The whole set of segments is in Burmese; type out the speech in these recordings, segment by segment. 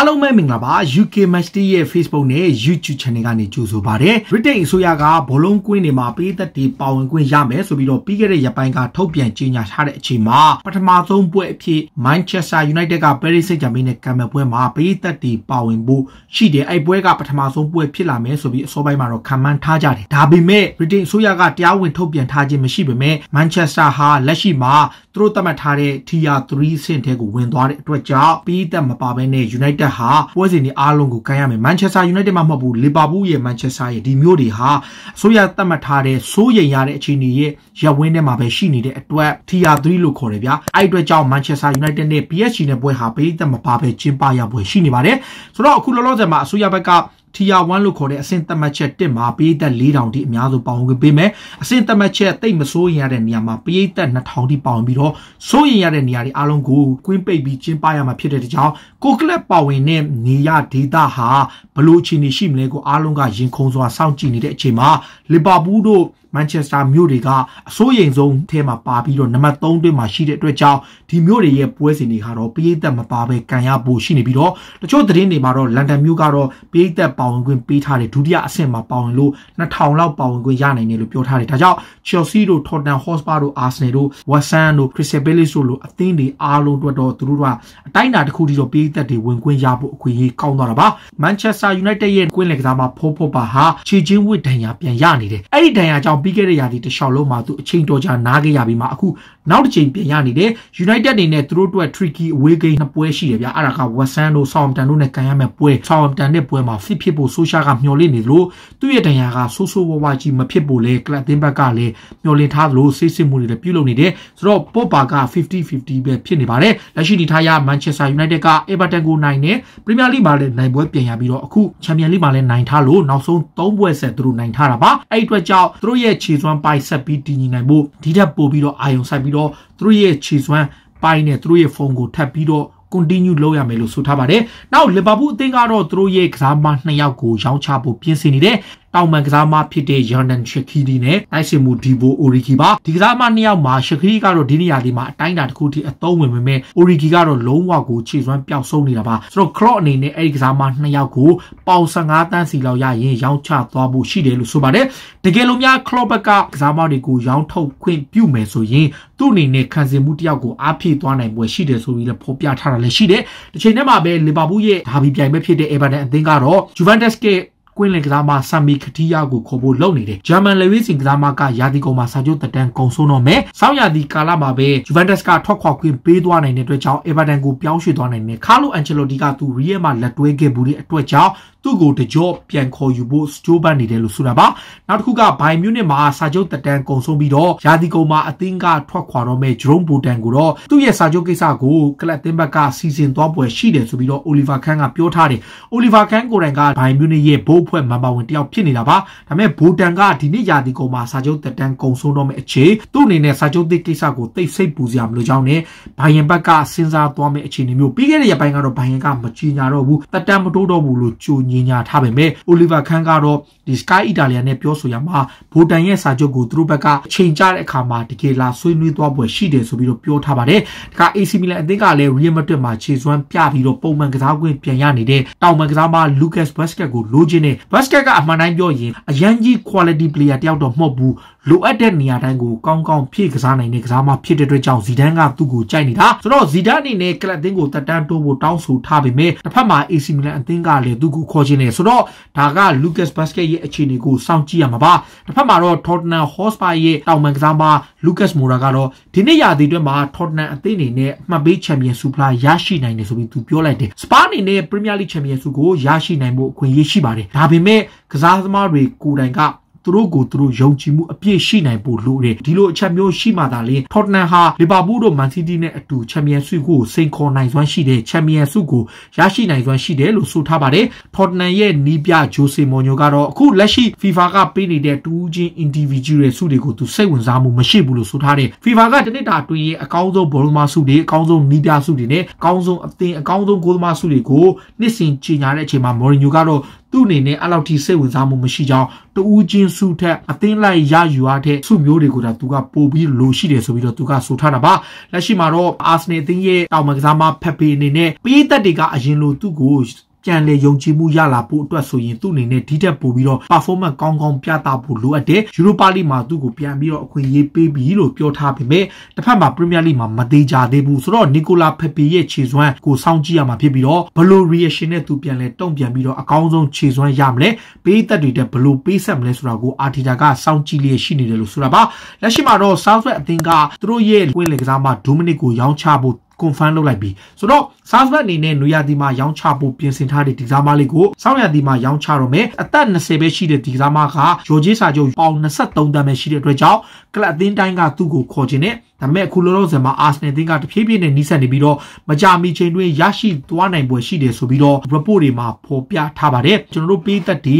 အားလုံးပဲမင်္ဂလာပါ UK Matchday ရဲ့ Facebook နဲ့ YouTube Channel ကနေကြိုဆိုပါရစေ။ Britain အစိုးရကဘလုံးကွင်းတွေမှာပေးသက်တွေပါဝင်ခွင့်ရမယ်ဆိုပြီးတော့ပြီးခဲ့တဲ့ရက်ပိုင်းကထုတ်ပြန်ကြေညာထားတဲ့အချိန်မှာပထမဆုံးပွဲအဖြစ် Manchester United က Paris Saint-Germain နဲ့ကံမဲ့ပွဲမှာပေးသက်တွေပါဝင်ဖို့ရှိတယ်။အဲ့ပွဲကပထမဆုံးပွဲဖြစ်လာမယ်ဆိုပြီးအစောပိုင်းမှာတော့ခံမှန်းထားကြတယ်။ဒါပေမဲ့ Britain အစိုးရကတရားဝင်ထုတ်ပြန်ထားခြင်းမရှိပေမဲ့ Manchester ဟာလက်ရှိမှာသူတို့သတ်မှတ်ထားတဲ့ Tier 3ဆင့်ထဲကိုဝင်သွားတဲ့အတွက်ကြောင့်ပြီးသက်မပါဘဲနဲ့ United ဟာပွဲစဉ်တွေအားလုံးကိုကန်ရမယ် Manchester United မှမဟုတ်ဘူး Liverpool ရဲ့ Manchester ရဲ့ဒီမျိုးတွေဟာအစိုးရသတ်မှတ်ထားတဲ့စိုးရိမ်ရတဲ့အခြေအနေရဲ့ရဝင်းထဲမှာပဲရှိနေတဲ့အတွက် Tier 3လို့ခေါ်တယ်ဗျာအဲ့အတွက်ကြောင့် Manchester United နဲ့ PSG နဲ့ပွဲဟာပြီးသက်မပါဘဲကျင်းပရပွဲရှိနေပါတယ်ဆိုတော့အခုလောလောဆယ်မှာအစိုးရဘက်က TR1 လို့ခေါ်တဲ့အဆင့်သတ်မှတ်ချက်1မှာပရိသတ်4000တိအများဆုံးပေါဝင်ပေးမယ်အဆင့်သတ်မှတ်ချက်တိတ်မစိုးရင်ရတဲ့နေရာမှာပရိသတ်2000တိပေါဝင်ပြီးတော့စိုးရင်ရတဲ့နေရာတွေအားလုံးကိုကွင်းပိတ်ပြီးကျင်းပရမှာဖြစ်တဲ့ကြောင်းကိုကလပ်ပေါဝင်တဲ့နေရာဒေတာဟာဘလို့အခြေအနေရှိမလဲကိုအားလုံးကရင်ခုန်စွာစောင့်ကြည့်နေတဲ့အချိန်မှာလီဗာပူးတို့မန်ချက်စတာမြို့တွေကအစိုးရိမ်ဆုံးထဲမှာပါပြီးတော့နံပါတ်3တွင်းမှာရှိတဲ့အတွက်ကြောင့်ဒီမြို့တွေရဲ့ပွဲစဉ်တွေကတော့ပိယသက်မပါပဲကန်ရဖို့ရှိနေပြီးတော့တချို့သတင်းတွေမှာတော့လန်ဒန်မြို့ကတော့ပိယသက်ပါဝင်ခွင့်ပေးထားတဲ့ဒုတိယအဆင့်မှာပါဝင်လို့2000လောက်ပါဝင်ခွင့်ရနိုင်တယ်လို့ပြောထားတယ်ဒါကြောင့် Chelsea တို့ Tottenham Hotspur တို့ Arsenal တို့ West Ham တို့ Crystal Palace တို့လိုအသင်းတွေအားလုံးအတွက်တော့သူတို့ကအတိုင်းအတာတစ်ခုတည်းတော့ပိယသက်တွေဝင်ခွင့်ရဖို့အခွင့်အရေးကောင်းသွားတာပါ Manchester United ရဲ့ကွင်းလယ်ကစားမှာဖိုးဖိုးပါဟာခြေချင်းဝစ်ဒဏ်ရာပြန်ရနေတယ်အဲ့ဒီဒဏ်ရာကြောင့်ပြီးခဲ့တဲ့ရာသီတစ်လျှောက်လုံးမှာသူအချိန်တော်ကြာနားခဲ့ရပြီးမှအခုနောက်တစ်ချိန်ပြင်ရနေတယ် United အနေနဲ့သူတို့အတွက် tricky away game နှစ်ပွဲရှိတယ်ဗျအဲ့ဒါက West Ham တို့ Southampton တို့နဲ့ကန်ရမယ့်ပွဲ Southampton နဲ့ပွဲမှာ fit ဖြစ်ဖို့ Solskjaer ကမျှော်လင့်နေလို့သူ့ရဲ့ဒဏ်ရာကဆိုးဆိုးဝါးဝါးကြီးမဖြစ်ဖို့လဲ club တင်းဘက်ကလည်းမျှော်လင့်ထားသလိုစိတ်စစ်မှုတွေလည်းပြုလုပ်နေတယ်ဆိုတော့ Pogba က50-50ပဲဖြစ်နေပါတယ်လက်ရှိဒီထားရ Manchester United က Everton ကိုနိုင်တယ် Premier League မှာလည်းနိုင်ပွဲပြန်ရပြီးတော့အခု Champions League မှာလည်းနိုင်ထားလို့နောက်ဆုံး3ပွဲဆက်သူတို့နိုင်ထားတာပါအဲ့အတွက်ကြောင့်သူတို့ရဲ့ခြေစွမ်းပိုက်ဆက်ပြီးတည်ညီနိုင်ဖို့ဒီထက်ပိုပြီးတော့အာရုံစိုက်ပြီးတော့တော့သူတို့ရဲ့ခြေစွမ်းပိုင်းနဲ့သူတို့ရဲ့ဖုန်းကိုထပ်ပြီးတော့ continue လုပ်ရမယ်လို့ဆိုထားပါတယ်။နောက်လီဗာပူးအသင်းကတော့သူတို့ရဲ့ကစားသမား2ယောက်ကိုရောင်းချဖို့ပြင်ဆင်နေတယ်တောင်ပန်ကစားမဖြစ်တဲ့ယန်ဒန်ရှခီဒီနဲ့တိုက်စစ်မှုဒီဘိုအိုရီဂီပါဒီကစားမနှစ်ယောက်မှာရှခီကတော့ဒီနေရာဒီမှာအတိုင်းအတာတစ်ခုထိအသုံးဝင်ပေမဲ့အိုရီဂီကတော့လုံးဝကိုခြေစွမ်းပျောက်ဆုံးနေတာပါဆိုတော့ခရော့အနေနဲ့အဲဒီကစားမနှစ်ယောက်ကိုပေါင်15တန်းစီလောက်ရရင်ရောင်းချသွားဖို့ရှိတယ်လို့ဆိုပါတယ်တကယ်လို့များခရော့ဘက်ကကစားမတွေကိုရောင်းထုတ်ခွင့်ပြုမယ်ဆိုရင်သူ့အနေနဲ့ခံစင်မှုတယောက်ကိုအားဖြည့်သွားနိုင်ပွဲရှိတယ်ဆိုပြီးလည်းဖော်ပြထားတာလည်းရှိတယ်ဒီချိန်ထဲမှာပဲလီဗာပူးရဲ့ဒါဘီပြိုင်ပွဲဖြစ်တဲ့အေဗာတန်အသင်းကတော့ Juventus ကကွင်းလင်ကစားမဆမ်မီခတီယာကိုခေါ်ဖို့လုပ်နေတယ်ဂျာမန်လေဝေးစင်ကစားမကရာသီကုန်မှာစာချုပ်တက်တန်းကုန်ဆုံးတော့မယ်ဆောင်းရာသီကာလမှာပဲဂျူဗန်တက်စ်ကထွက်ခွာခွင့်ပေးသွားနိုင်တဲ့အတွက်ကြောင့်အေဗာတန်ကိုပြောင်းရွှေ့သွားနိုင်တယ်ကာလိုအန်ချယ်လိုတီကသူရီယယ်မှာလက်တွဲခဲ့မှုတွေအတွက်ကြောင့်သူ့ကိုတကြော့ပြန်ခေါ်ယူဖို့စကြိုးပမ်းနေတယ်လို့ဆိုတာပါနောက်တစ်ခုကဘိုင်မြူနစ်မှာစာချုပ်တက်တန်းကုန်ဆုံးပြီးတော့ရာသီကုန်မှာအသင်းကထွက်ခွာတော့မဲ့ drone ဘူတန်ကိုတော့သူ့ရဲ့စာချုပ်ကိစ္စကိုကလပ်သင်းဘက်ကစီစဉ်သွားပွဲရှိတယ်ဆိုပြီးတော့ Oliver Kahn ကပြောထားတယ်။ Oliver Kahn ကိုယ်တိုင်ကဘိုင်မြူနစ်ရဲ့ဘိုးအဖွဲ့မန်ပါဝင်တယောက်ဖြစ်နေတာပါ။ဒါပေမဲ့ဘူတန်ကဒီနေ့ရာသီကုန်မှာစာချုပ်တက်တန်းကုန်ဆုံးတော့မဲ့အခြေသူ့အနေနဲ့စာချုပ်သစ်ကိစ္စကိုသိစိတ်ပူစရာမလိုကြောင်းနဲ့ဘိုင်ယန်ဘက်ကစဉ်းစားသွားမဲ့အခြေအနေမျိုးပြီးခဲ့တဲ့ရက်ပိုင်းကတော့ဘိုင်ယန်ကမကြေညာတော့ဘူးတက်တန်းမတိုးတော့ဘူးလို့ကြိုညင်ညာထားပေမဲ့အိုလီဗာခန်းကတော့ဒီ Sky Italia နဲ့ပြောဆိုရမှာဘိုတန်ရဲ့စာချုပ်ကိုသူတို့ဘက်ကချိန်ကျတဲ့အခါမှာတကယ်လာဆွေးနွေးသွားပွဲရှိတယ်ဆိုပြီးတော့ပြောထားပါတယ်။ဒါက AC Milan အသင်းကလည်း Real Madrid မှာခြေစွမ်းပြပြီးတော့ပုံမှန်ကစားကွင်းပြန်ရနေတဲ့တောင်ပန်ကစားမ Lucas Vazquez ကိုလိုချင်တဲ့ Vazquez ကအမှန်တိုင်းပြောရင်အရန်ကြီး quality player တယောက်တော့မဟုတ်ဘူးလိုအပ်တဲ့နေရာတိုင်းကိုကောင်းကောင်းဖြည့်ကစားနိုင်တဲ့ကစားမဖြစ်တဲ့အတွက်ကြောင့်ဇီဒန်ကသူ့ကိုကြိုက်နေတာဆိုတော့ဇီဒန်အနေနဲ့ကလပ်အသင်းကိုတက်တန်းတိုးဖို့တောင်းဆိုထားပေမဲ့တစ်ဖက်မှာ AC Milan အသင်းကလည်းသူ့ကိုခေါ်ခေါ်ခြင်းနေဆိုတော့ဒါက Lucas Basket ရဲ့အခြေအနေကိုစောင့်ကြည့်ရမှာပါတစ်ဖက်မှာတော့ Tottenham Hotspur ရဲ့တောင်ပန်ကစားသမား Lucas Moura ကတော့ဒီနေ့ရာသီအတွက်မှာ Tottenham အသင်းအနေနဲ့အမှတ်ပေး Champions League လားရရှိနိုင်တယ်ဆိုပြီးသူပြောလိုက်တယ်စပါအနေနဲ့ Premier League Champions League ကိုရရှိနိုင်ဖို့အခွင့်အရေးရှိပါတယ်ဒါပေမဲ့ကစားသမားတွေကိုယ်တိုင်ကသူတို့ကိုသူတို့ယုံကြည်မှုအပြည့်ရှိနိုင်ဖို့လိုတယ်ဒီလိုအချက်မျိုးရှိမှသာလေထော့တနမ်ဟာလီဗာပူးတို့မန်စီးတီးနဲ့အတူချန်ပီယံဆုကိုစိန်ခေါ်နိုင်စွမ်းရှိတယ်ချန်ပီယံဆုကိုရရှိနိုင်စွမ်းရှိတယ်လို့ဆိုထားပါတယ်ထော့တနမ်ရဲ့နီးပြဂျိုဆေမော်ညိုကတော့အခုလက်ရှိ FIFA ကပေးနေတဲ့တူးချင်း individual ဆုတွေကိုသူစိတ်ဝင်စားမှုမရှိဘူးလို့ဆိုထားတယ် FIFA ကတနစ်တာတွင်ရဲ့အကောင်းဆုံးဘောလုံးမဆုတွေအကောင်းဆုံးနီးပြဆုတွေနဲ့အကောင်းဆုံးအသင်းအကောင်းဆုံးဂိုးသမားဆုတွေကိုနှစ်စဉ်ကြီးညာတဲ့အချိန်မှာမော်ရီညိုကတော့သူ့အနေနဲ့အဲ့လောက်ထိစိတ်ဝင်စားမှုမရှိကြောင်းတူးချင်းစုထက်အသင်းလိုက်ရယူရတဲ့စုမျိုးတွေကိုတော့သူကပိုပြီးလိုရှိတယ်ဆိုပြီးတော့သူကဆိုထားတာပါလက်ရှိမှာတော့အာဆနယ်အသင်းရဲ့တောင်မကစားမဖက်ပေအနေနဲ့ပရိသတ်တွေကအရင်လိုသူ့ကိုပြန်လည်ယုံကြည်မှုရလာဖို့အတွက်ဆိုရင်သူ့အနေနဲ့ဒီထက်ပိုပြီးတော့ performance ကောင်းကောင်းပြသဖို့လိုအပ်တယ်ယူရိုပါလိမှာသူ့ကိုပြန်ပြီးတော့အခွင့်အရေးပေးပြီလို့ပြောထားပေမဲ့တစ်ဖက်မှာ Premier League မှာမသေးကြသေးဘူးဆိုတော့ Nicola Pepe ရဲ့ခြေစွမ်းကိုစောင့်ကြည့်ရမှာဖြစ်ပြီးတော့ဘလို့ reaction နဲ့သူပြန်လည်တုံ့ပြန်ပြီးတော့အကောင်းဆုံးခြေစွမ်းရမလဲပေးသက်တွေတဲ့ဘလို့ပေးဆက်မလဲဆိုတာကို Arteta ကစောင့်ကြည့်လျက်ရှိနေတယ်လို့ဆိုတာပါလက်ရှိမှာတော့ Southwest အသင်းကသူတို့ရဲ့ကွင်းလေကစားမ Dominic ကိုရောင်းချဖို့ confirm လုပ်လိုက်ပြီဆိုတော့ Southgate အနေနဲ့နွေရာသီမှာရောင်းချဖို့ပြင်ဆင်ထားတဲ့ဒီစားမလေးကိုဆောင်းရာသီမှာရောင်းချတော့မယ်အသက်20ပဲရှိတဲ့ဒီစားမကရိုဂျေးစာချုပ်ပေါင်23တန်းပဲရှိတဲ့အတွက်ကြောင့်ကလပ်အသင်းတိုင်းကသူ့ကိုခေါ်ခြင်းနဲ့ဒါပေမဲ့အခုလောလောဆယ်မှာ Arsenal တင်းကတဖြည်းဖြည်းနဲ့နီးစပ်နေပြီးတော့မကြာမီချိန်တွင်းရရှိသွားနိုင်ပွဲရှိတယ်ဆိုပြီးတော့ report တွေမှာဖော်ပြထားပါတယ်ကျွန်တော်တို့ပေးသက်ဒီ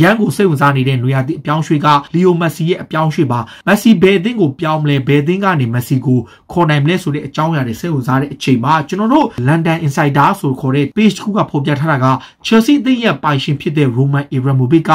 ရန်ကိုစိတ်ဝင်စားနေတဲ့လူရသည်အပြောင်းရွှေ့က Leo Messi ရဲ့အပြောင်းရွှေ့ပါ Messi ဘယ်အသင်းကိုပြောင်းမလဲဘယ်အသင်းကနေ Messi ကိုခေါ်နိုင်မလဲဆိုတဲ့အကြောင်းအရာတွေစိတ်ဝင်စားတဲ့အချိန်မှာကျွန်တော်တို့ London Insider ဆိုခေါ်တဲ့ page တစ်ခုကဖော်ပြထားတာက Chelsea အသင်းရဲ့ပိုင်ရှင်ဖြစ်တဲ့ Roman Abramovich က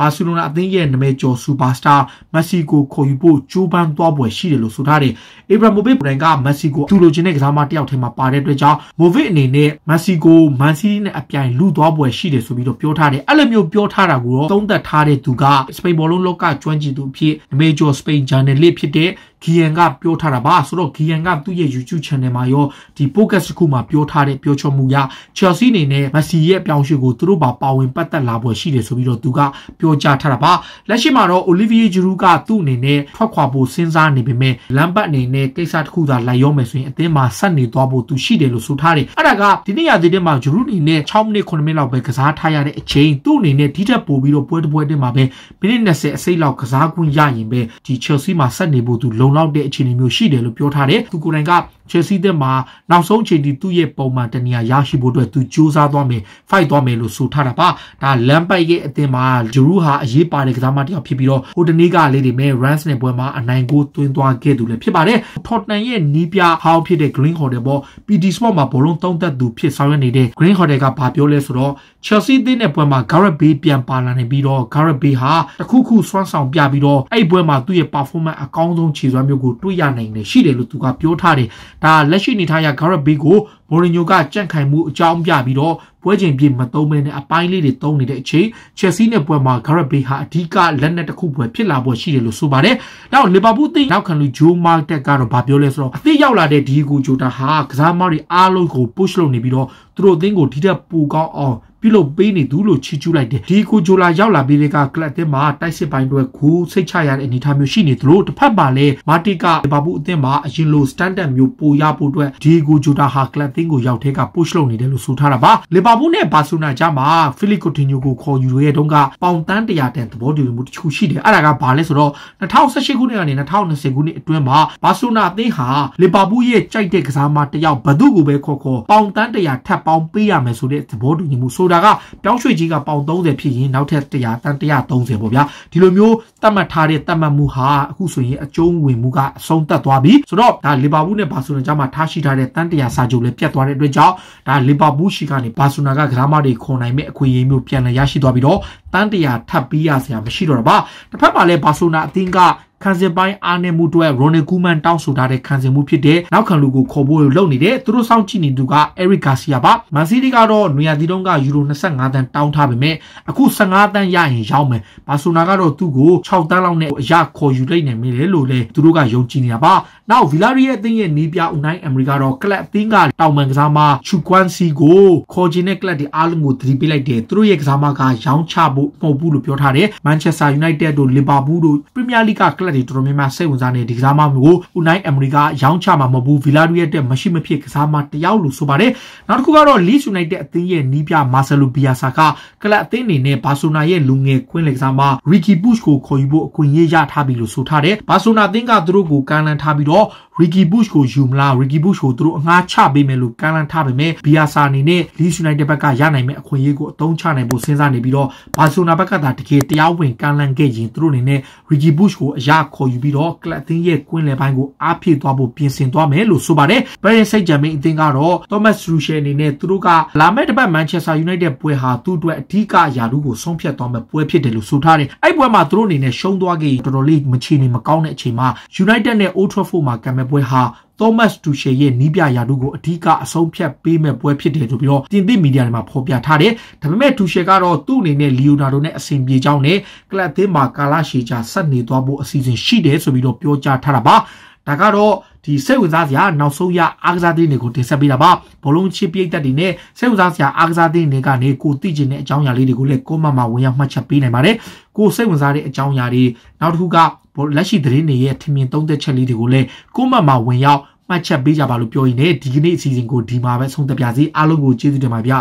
Barcelona အသင်းရဲ့နာမည်ကျော် Superstar Messi ကိုခေါ်ယူဖို့ကြိုးပမ်းသွားပွဲရှိတယ်လို့ဆိုထားတယ်။ Ibrahimovic ကိုယ်တိုင်ကမက်ဆီကိုသူလိုချင်တဲ့ကစားမတစ်ယောက်ထဲမှာပါတဲ့အတွက်ကြောင့် Movic အနေနဲ့မက်ဆီကိုမန်စီးနဲ့အပြိုင်လူသွားပွဲရှိတယ်ဆိုပြီးတော့ပြောထားတယ်။အဲ့လိုမျိုးပြောထားတာကိုတော့သုံးသပ်ထားတဲ့သူကစပိန်ဘောလုံးလောကကျွမ်းကျင်သူဖြစ်အမေဂျော်စပိန်ဂျာနယ်လစ်ဖြစ်တဲ့ Gian ကပြောထားတာပါဆိုတော့ Gian ကသူ့ရဲ့ YouTube channel မှာရောဒီ podcast တစ်ခုမှာပြောထားတဲ့ပြောချောမှုအရ Chelsea အနေနဲ့ Messi ရဲ့ပြောင်းရွှေ့ကိုသူတို့ပါပါဝင်ပတ်သက်လာဖို့ရှိတယ်ဆိုပြီးတော့သူကပြောကြားထားတာပါလက်ရှိမှာတော့ Olivier Giroud ကသူ့အနေနဲ့ထွက်ခွာဖို့စဉ်းစားနေပေမဲ့ Lampard အနေနဲ့ကိစ္စတစ်ခုသာလိုက်ရောမယ်ဆိုရင်အသင်းမှာဆက်နေသွားဖို့သူရှိတယ်လို့ဆိုထားတယ်အဲ့ဒါကဒီနေ့ရသေးတဲ့မှာ Giroud အနေနဲ့6မိနစ်9မိနစ်လောက်ပဲကစားထားရတဲ့အချိန်သူ့အနေနဲ့ဒီထက်ပိုပြီးတော့ပွဲတစ်ပွဲတည်းမှာပဲမိနစ်20အစိတ်လောက်ကစားခွင့်ရရင်ပဲဒီ Chelsea မှာဆက်နေဖို့သူလုံလုံလောက်တဲ့အခြေအနေမျိုးရှိတယ်လို့ပြောထားတယ်သူကိုယ်တိုင်ကချယ်ဆီသင်းမှာနောက်ဆုံးအချိန်ထိသူ့ရဲ့ပုံမှန်တနေရာရရှိဖို့အတွက်သူစူးစမ်းသွားမယ်ဖိုက်သွားမယ်လို့ဆိုထားတာပါဒါလမ်ပိုက်ရဲ့အသင်းမှာဂျရူးဟာအရေးပါတဲ့ကစားမတစ်ယောက်ဖြစ်ပြီးတော့ဟိုတနေ့ကလေးတွေမဲ့ Rams နဲ့ပွဲမှာအနိုင်ကိုသွင်းသွားခဲ့သူလည်းဖြစ်ပါတယ်ထော်တန်ရဲ့နီးပြဟောင်းဖြစ်တဲ့ Green Hotel ပေါ့ PD Sport မှာဘောလုံးသုံးသက်သူဖြစ်ဆောင်ရွက်နေတဲ့ Green Hotel ကဘာပြောလဲဆိုတော့ Chelsea သင်းနဲ့ပွဲမှာ Gareth Bale ပြန်ပါလာနေပြီးတော့ Gareth Bale ဟာတခုခုစွမ်းဆောင်ပြပြီးတော့အဲ့ပွဲမှာသူ့ရဲ့ performance အကောင်းဆုံးခြေစွမ်းမျိုးကိုတွေ့ရနိုင်တယ်ရှိတယ်လို့သူကပြောထားတယ်ဒါလက်ရှိနေထားရ Garrett Bale ကိုမိုရီညိုကကြန့်ခိုင်မှုအကြောင်းပြပြီးတော့ပွဲချိန်ပြည့်မသုံးမဲနဲ့အပိုင်းလေးတွေသုံးနေတဲ့အချိန်ချက်စီးနဲ့ပွဲမှာဂရက်ဘေးဟာအဓိကလက်နက်တစ်ခုပွဲဖြစ်လာဖို့ရှိတယ်လို့ဆိုပါတယ်။နောက်လီဗာပူးသိနောက်ခံလူဂျိုးမာတက်ကတော့ဗာပြောလဲဆိုတော့အသစ်ရောက်လာတဲ့ဒီဂူဂျိုတာဟာကစားမတွေအားလုံးကို push လုပ်နေပြီးတော့သူတို့အသင်းကိုဒီထက်ပိုကောင်းအောင်ပြုလုပ်ပေးနေသူလို့ချီးကျူးလိုက်တယ်ဒီကိုဂျိုလာရောက်လာပြီးတဲ့ကကလပ်အသင်းမှာတိုက်စစ်ပိုင်းတွေကူစိတ်ချရတဲ့အနေအထားမျိုးရှိနေသလိုတစ်ဖက်မှာလည်းမာတီကလီဗာပူးအသင်းမှာအရင်လို standard မျိုးပိုရဖို့အတွက်ဒီကိုဂျိုတာဟာကလပ်တင်းကိုရောက်တဲ့က push လုပ်နေတယ်လို့ဆိုထားတာပါလီဗာပူးနဲ့ဘာဆူနာကြားမှာဖီလီကိုတီညိုကိုခေါ်ယူရဲ့တုန်းကပေါင်တန်း100တန်သဘောတူမှုတစ်ခုရှိတယ်အဲ့ဒါကဘာလဲဆိုတော့2018ခုနှစ်ကနေ2020ခုနှစ်အတွင်းမှာဘာဆူနာအသင်းဟာလီဗာပူးရဲ့ကြိုက်တဲ့ကစားမတစ်ယောက်ဘသူ့ကိုပဲခေါ်ခေါ်ပေါင်တန်း100ထပ်ပေါင်းပေးရမယ်ဆိုတဲ့သဘောတူညီမှုဆိုတာကပြောင်းရွှေ့ကြီးကပေါင်30ဖြစ်ရင်နောက်ထပ်100တန်130ပေါ့ဗျာဒီလိုမျိုးသတ်မှတ်ထားတဲ့သတ်မှတ်မှုဟာအခုဆိုရင်အကျုံးဝင်မှုကအဆုံးသတ်သွားပြီဆိုတော့ဒါလီဗာပူးနဲ့ဘာဆူနာကြားမှာထားရှိထားတဲ့တန်100စာချုပ်လည်းပြတ်တက်သွားတဲ့အတွက်ကြောင့်ဒါလီဗာပူးရှိကနေဘာဆိုနာကကစားမတွေခွန်နိုင်မဲ့အခွင့်အရေးမျိုးပြန်လည်ရရှိသွားပြီးတော့တန်းတရာထပ်ပြီးရစရာမရှိတော့တာပါတစ်ဖက်မှာလည်းဘာဆိုနာအသင်းကခံစဉ်ပိုင်းအားနည်းမှုတွေရိုနီကူမန်တောင်းဆိုထားတဲ့ခံစဉ်မှုဖြစ်တဲ့နောက်ခံလူကိုခေါ်ဖို့လုပ်နေတဲ့သူတို့စောင့်ကြည့်နေသူကအဲရစ်ဂါစီယာပါမန်စီးတီးကတော့နွေရာသီတုန်းကယူရို25တန်းတောင်းထားပေမဲ့အခု15တန်းရရင်ရောက်မယ်ဘာဆိုနာကတော့သူ့ကို6တန်းလောက်နဲ့အရခေါ်ယူလိုက်နိုင်မယ်လို့လည်းသူတို့ကယုံကြည်နေတာပါနောက်ဗီလာရီရဲ့အသင်းရဲ့နီးပြအူနိုင်အမေရိကတော့ကလပ်အသင်းကတောင်ပန်ကစားမချူကွမ်စီကိုခေါ်ခြင်းနဲ့ကလပ်တွေအားလုံးကိုသတိပေးလိုက်တယ်သူတို့ရဲ့ကစားမကရောင်းချဖို့မဟုတ်ဘူးလို့ပြောထားတယ်မန်ချက်စတာယူနိုက်တက်တို့လီဗာပူးတို့ပရီးမီးယားလိဂ်ကကလပ်လက်တွေတော်တော်များများစိတ်ဝင်စားနေတဲ့ဒီကစားမကိုဦးနိုင်အမေရိကရောင်းချမှာမဟုတ်ဘူးဗီလာဒူရဲ့အတွက်မရှိမဖြစ်ကစားမတယောက်လို့ဆိုပါတယ်နောက်တစ်ခုကတော့ Leeds United အသင်းရဲ့နီးပြမာဆယ်လိုဘီယာဆာကကလပ်အသင်းအနေနဲ့ဘာဆိုနာရဲ့လူငယ်ခွင်းလက်ကစားမ Ricky Push ကိုခေါ်ယူဖို့အခွင့်အရေးရထားပြီလို့ဆိုထားတယ်ဘာဆိုနာအသင်းကသူတို့ကိုကမ်းလှမ်းထားပြီးတော့ Ricky Bush ကိုယူမလား Ricky Bush ကိုသူတို့အငှားချပေးမယ်လို့ကမ်းလှမ်းထားပေမဲ့ Biasa အနေနဲ့ Leeds United ဘက်ကရနိုင်မယ့်အခွင့်အရေးကိုအသုံးချနိုင်ဖို့စဉ်းစားနေပြီးတော့ Barcelona ဘက်ကသာတကယ်တရားဝင်ကမ်းလှမ်းခဲ့ရင်သူတို့အနေနဲ့ Ricky Bush ကိုအရခေါ်ယူပြီးတော့ club အသင်းရဲ့ကွင်းလယ်ပိုင်းကိုအားဖြည့်သွားဖို့ပြင်ဆင်သွားမယ်လို့ဆိုပါတယ်။ Paris Saint-Germain အသင်းကတော့ Thomas Tuchel အနေနဲ့သူတို့ကလာမယ့်တစ်ပတ် Manchester United ပွဲဟာသူ့အတွက်အဓိကရာထူးကိုဆုံးဖြတ်သွားမယ့်ပွဲဖြစ်တယ်လို့ဆိုထားတယ်။အဲ့ပွဲမှာသူတို့အနေနဲ့ရှုံးသွားခဲ့ရင်တော်တော်လေးမချီနေမကောင်းတဲ့အချိန်မှာ United နဲ့ Old Trafford မှာကံမဲ့ပွဲဟာ Thomas Tuchel ရဲ့နီးပြရာထူးကိုအဓိကအဆုံးဖြတ်ပေးမဲ့ပွဲဖြစ်တယ်ဆိုပြီးတော့တင်သစ်မီဒီယာတွေမှာဖော်ပြထားတယ်။ဒါပေမဲ့ Tuchel ကတော့သူ့အနေနဲ့ Leonardo နဲ့အဆင်ပြေကြောင်းနဲ့ကလပ်သင်းမှာကာလရှည်ကြာဆက်နေသွားဖို့အစီအစဉ်ရှိတယ်ဆိုပြီးတော့ပြောကြားထားတာပါ။ဒါကတော့ဒီစိတ်ဝင်စားစရာနောက်ဆုံးရအားကစားသတင်းတွေကိုတင်ဆက်ပေးတာပါဘလုံးချစ်ပိတ်သက်တွေနဲ့စိတ်ဝင်စားစရာအားကစားသတင်းတွေကနေကိုသိချင်တဲ့အကြောင်းအရာလေးတွေကိုလည်း comment မှာဝင်ရောက်မှတ်ချက်ပေးနိုင်ပါတယ်ကိုစိတ်ဝင်စားတဲ့အကြောင်းအရာတွေနောက်တစ်ခုကလက်ရှိသတင်းတွေရဲ့ထင်မြင်သုံးသပ်ချက်လေးတွေကိုလည်းကိုမမဝင်ရောက်မှတ်ချက်ပေးကြပါလို့ပြောရင်းနဲ့ဒီကနေ့အစီအစဉ်ကိုဒီမှာပဲဆုံးသတ်ပါစီအားလုံးကိုကျေးဇူးတင်ပါဗျ